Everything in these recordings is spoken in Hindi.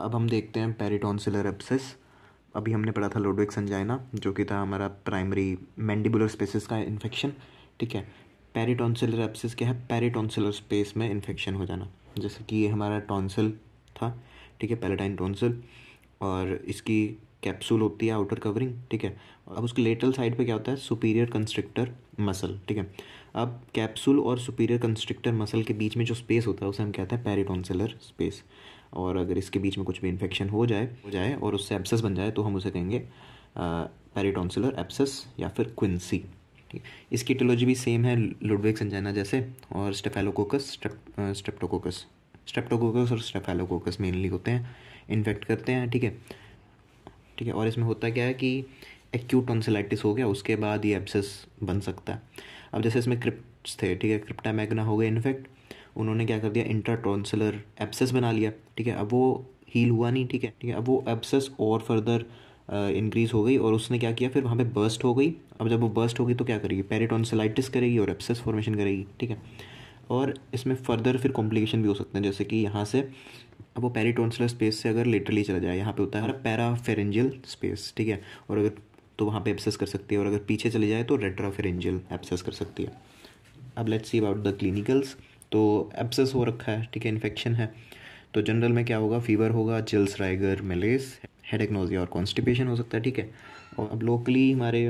अब हम देखते हैं पेरिटॉन्सिलर एप्सिस अभी हमने पढ़ा था लोडोइक संजाइना जो कि था हमारा प्राइमरी मैंडिबुलर स्पेसिस का इन्फेक्शन ठीक है पेरिटॉन्सिलर एप्सिस क्या है पेरिटॉन्सिलर स्पेस में इन्फेक्शन हो जाना जैसे कि ये हमारा टॉन्सिल था ठीक है पेलेटाइन टॉन्सिल और इसकी कैप्सूल होती है आउटर कवरिंग ठीक है अब उसके लेटल साइड पे क्या होता है सुपीरियर कंस्ट्रिक्टर मसल ठीक है अब कैप्सूल और सुपीरियर कंस्ट्रिक्टर मसल के बीच में जो स्पेस होता है उसे हम कहते हैं पेरीटॉन्सिलर स्पेस और अगर इसके बीच में कुछ भी इन्फेक्शन हो जाए हो जाए और उससे एब्सेस बन जाए तो हम उसे कहेंगे पेरिटॉन्सिलर एब्सेस या फिर क्विंसी ठीक इसकी टोलॉजी भी सेम है लुडविक संजाना जैसे और स्टेफेलोकोकस स्ट्रेप्टोकोकस स्ट्रेप्टोकोकस और स्टेफेलोकोकस मेनली होते हैं इन्फेक्ट करते हैं ठीक है ठीक है और इसमें होता क्या है कि एक्यूट टॉन्सिलाइटिस हो गया उसके बाद ये एब्सेस बन सकता है अब जैसे इसमें क्रिप्ट थे ठीक है क्रिप्टा मैगना हो गए इनफेक्ट उन्होंने क्या कर दिया इंट्राटॉन्सलर एब्सेस बना लिया ठीक है अब वो हील हुआ नहीं ठीक है ठीक है अब वो एब्सेस और फर्दर इंक्रीज़ हो गई और उसने क्या किया फिर वहाँ पे बर्स्ट हो गई अब जब वो बर्स्ट होगी तो क्या करेगी पेरिटॉन्सलाइटिस करेगी और एब्सेस फॉर्मेशन करेगी ठीक है और इसमें फर्दर फिर कॉम्प्लिकेशन भी हो सकते हैं जैसे कि यहाँ से अब वो पेरिटॉन्सलर स्पेस से अगर लेटरली चला जाए यहाँ पे होता है पैरा पैराफेरेंजियल स्पेस ठीक है और अगर तो वहाँ पे एब्सेस कर सकती है और अगर पीछे चले जाए तो रेट्राफेरेंजियल एब्सेस कर सकती है अब let's see about the clinicals तो एब्सेस हो रखा है ठीक है इन्फेक्शन है तो जनरल में क्या होगा फीवर होगा चिल्स राइगर मेलेस हेड एक्नोजिया और कॉन्स्टिपेशन हो सकता है ठीक है और अब लोकली हमारे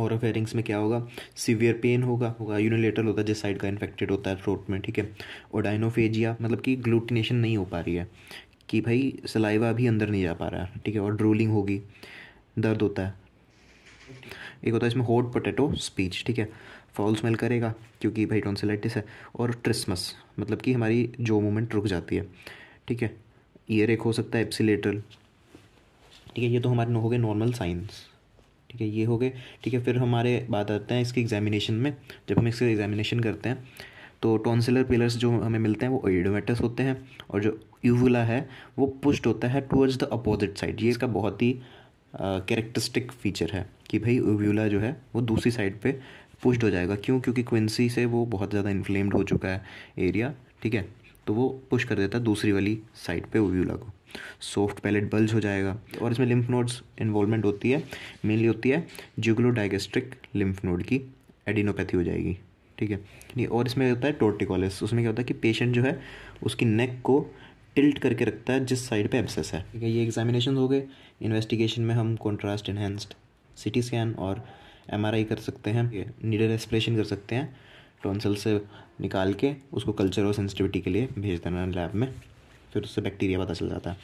और फेरिंग्स में क्या होगा सीवियर पेन होगा होगा यूनिलेटर होता है जिस साइड का इन्फेक्टेड होता है थ्रोट में ठीक है और डाइनोफेजिया मतलब कि ग्लूटिनेशन नहीं हो पा रही है कि भाई सलाइवा भी अंदर नहीं जा पा रहा है ठीक है और ड्रोलिंग होगी दर्द होता है एक होता है इसमें हॉट पोटैटो स्पीच ठीक है फॉल स्मेल करेगा क्योंकि भाई टॉन्सिलाइटिस है और ट्रिसमस मतलब कि हमारी जो मूवमेंट रुक जाती है ठीक है ईयर एक हो सकता है एप्सिलेटरल ठीक है ये तो हमारे हो गए नॉर्मल साइंस ठीक है ये हो गए ठीक है फिर हमारे बात आते हैं इसके एग्जामिनेशन में जब हम इसके एग्जामिनेशन करते हैं तो टॉन्सिलर पिलर्स जो हमें मिलते हैं वो एडोमेटस होते हैं और जो यूवला है वो पुष्ट होता है टूवर्ड्स द अपोजिट साइड ये इसका बहुत ही कैरेक्टरिस्टिक फीचर है कि भाई ओव्यूला जो है वो दूसरी साइड पे पुश्ड हो जाएगा क्यों क्योंकि क्विंसी से वो बहुत ज़्यादा इन्फ्लेम्ड हो चुका है एरिया ठीक है तो वो पुश कर देता है दूसरी वाली साइड पे ओव्यूला को सॉफ्ट पैलेट बल्ज हो जाएगा और इसमें लिम्फ नोड्स इन्वॉल्वमेंट होती है मेनली होती है जुगलो डाइगेस्ट्रिक लिम्फ नोड की एडिनोपैथी हो जाएगी ठीक है और इसमें होता है टोर्टिकोलिस उसमें क्या होता है कि पेशेंट जो है उसकी नेक को टिल्ट करके रखता है जिस साइड पे एब्सेस है ठीक है ये एग्जामिनेशन हो गए इन्वेस्टिगेशन में हम कॉन्ट्रास्ट इन्हेंस्ड सिटी स्कैन और एम कर सकते हैं नीडल एक्सप्रेशन कर सकते हैं टोनसल से निकाल के उसको कल्चर और सेंसिटिविटी के लिए भेज देना लैब में फिर उससे बैक्टीरिया पता चल जाता है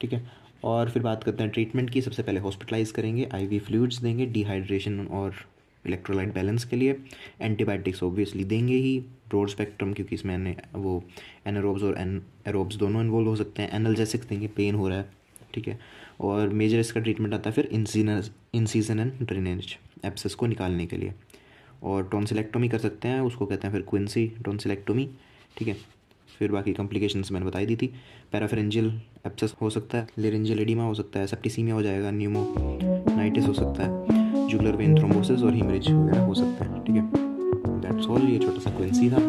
ठीक है और फिर बात करते हैं ट्रीटमेंट की सबसे पहले हॉस्पिटलाइज करेंगे आईवी वी देंगे डिहाइड्रेशन और इलेक्ट्रोलाइट बैलेंस के लिए एंटीबायोटिक्स ऑब्वियसली देंगे ही ब्रॉड स्पेक्ट्रम क्योंकि इसमें वो एनरोब्स और एन एरोब्स दोनों इन्वॉल्व हो सकते हैं एनलजेसिक्स देंगे पेन हो रहा है ठीक है और मेजर इसका ट्रीटमेंट आता है फिर incision incision and drainage abscess को निकालने के लिए और टॉन्सिलेक्टोमी कर सकते हैं उसको कहते हैं फिर क्विंसी टॉन्सिलेक्टोमी ठीक है फिर बाकी कॉम्प्लिकेशन मैंने बताई दी थी पैराफेरेंजियल एप्सेस हो सकता है लेरेंजियल एडिमा हो सकता है सेप्टिसीमिया हो जाएगा न्यूमो नाइटिस हो सकता है जुगलर वेन थ्रोम्बोसिस और हीमरेज वगैरह हो सकते हैं ठीक है दैट्स ऑल ये छोटा सा क्वेंसी था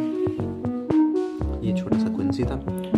ये छोटा सा क्वेंसी था